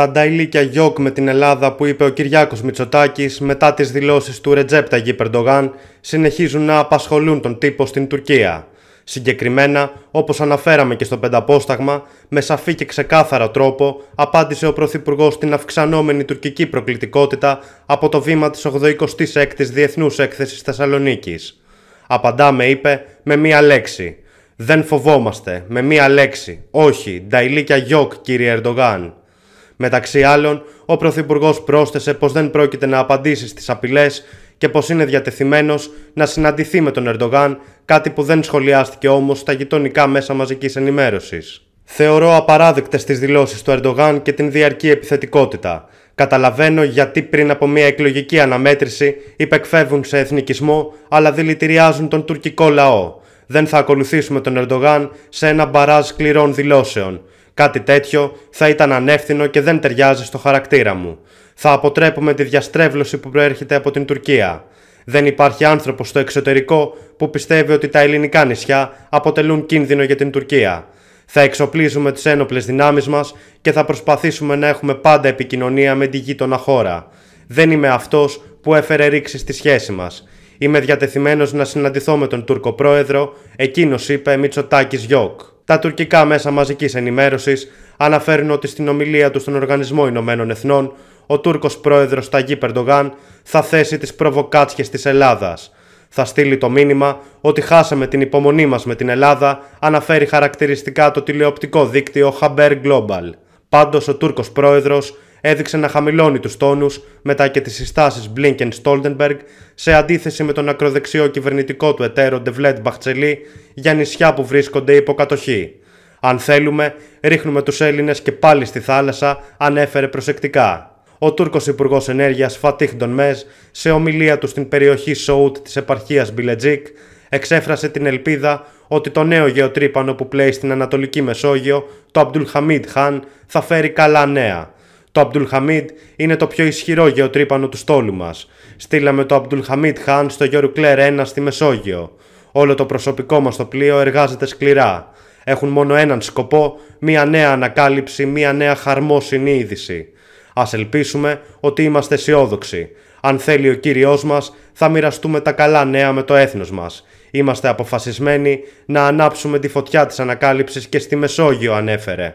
Στα νταϊλίκια γιόκ με την Ελλάδα που είπε ο Κυριάκος Μητσοτάκης μετά τις δηλώσεις του Ρετζέπτα Γκί Περντογάν συνεχίζουν να απασχολούν τον τύπο στην Τουρκία. Συγκεκριμένα, όπως αναφέραμε και στο πενταπόσταγμα, με σαφή και ξεκάθαρα τρόπο απάντησε ο Πρωθυπουργός στην αυξανόμενη τουρκική προκλητικότητα από το βήμα της 86ης Διεθνούς Έκθεσης Θεσσαλονίκης. Απαντάμε, είπε, με μία λέξη. Δεν φοβόμαστε, με μία λέξη. Όχι, νταϊλίκια γιόκ, κύριε Ερντογάν. Μεταξύ άλλων, ο Πρωθυπουργός πρόσθεσε πως δεν πρόκειται να απαντήσει στις απειλές και πως είναι διατεθειμένος να συναντηθεί με τον Ερντογάν, κάτι που δεν σχολιάστηκε όμως στα γειτονικά μέσα μαζικής ενημέρωσης. Θεωρώ απαράδεκτες τις δηλώσεις του Ερντογάν και την διαρκή επιθετικότητα. Καταλαβαίνω γιατί πριν από μια εκλογική αναμέτρηση υπεκφεύγουν σε εθνικισμό αλλά δηλητηριάζουν τον τουρκικό λαό. Δεν θα ακολουθήσουμε τον Ερντογάν σε ένα μπαράζ σκληρών δηλώσεων. Κάτι τέτοιο θα ήταν ανεύθυνο και δεν ταιριάζει στο χαρακτήρα μου. Θα αποτρέπουμε τη διαστρέβλωση που προέρχεται από την Τουρκία. Δεν υπάρχει άνθρωπος στο εξωτερικό που πιστεύει ότι τα ελληνικά νησιά αποτελούν κίνδυνο για την Τουρκία. Θα εξοπλίζουμε τις ένοπλες δυνάμεις μας και θα προσπαθήσουμε να έχουμε πάντα επικοινωνία με τη γείτονα χώρα. Δεν είμαι αυτός που έφερε ρήξη στη σχέση μας. Είμαι διατεθειμένος να συναντηθώ με τον Τούρκο πρόεδρο, εκείνος είπε Μητσοτάκης Γιόκ. Τα τουρκικά μέσα μαζικής ενημέρωσης αναφέρουν ότι στην ομιλία του στον Οργανισμό Ηνωμένων Εθνών, ο Τούρκος πρόεδρος Ταγί Περντογάν θα θέσει τις προβοκάτσιε της Ελλάδας. Θα στείλει το μήνυμα ότι χάσαμε την υπομονή μας με την Ελλάδα, αναφέρει χαρακτηριστικά το τηλεοπτικό δίκτυο Haber Global. Πάντως, ο Τούρκος πρόεδρος έδειξε να χαμηλώνει τους τόνους μετά και τις συστάσεις Blinken-Stoltenberg σε αντίθεση με τον ακροδεξιό κυβερνητικό του εταίρο Ντεβλέτ Μπαχτσελή για νησιά που βρίσκονται υπό κατοχή. «Αν θέλουμε, ρίχνουμε τους Έλληνες και πάλι στη θάλασσα», ανέφερε προσεκτικά. Ο Τούρκος Υπουργός Ενέργειας, Φατίχ Ντονμέζ σε ομιλία του στην περιοχή Σοούτ της επαρχίας Μπιλετζίκ εξέφρασε την ελπίδα ότι το νέο γεωτρύπανο που πλέει στην Ανατολική Μεσόγειο, το Αμπτουλχαμίτ Χαν, θα φέρει καλά νέα το Αμπτουλχαμίτ είναι το πιο ισχυρό γεωτρύπανο του στόλου μας. Στείλαμε το Αμπτουλχαμίτ Χάν στο Κλέρε 1 στη Μεσόγειο. Όλο το προσωπικό μας το πλοίο εργάζεται σκληρά. Έχουν μόνο έναν σκοπό, μία νέα ανακάλυψη, μία νέα χαρμόσυνη είδηση. Ας ελπίσουμε ότι είμαστε αισιόδοξοι. Αν θέλει ο κύριό μας, θα μοιραστούμε τα καλά νέα με το έθνος μας. Είμαστε αποφασισμένοι να ανάψουμε τη φωτιά της ανακάλυψης και στη Μεσόγειο, ανέφερε.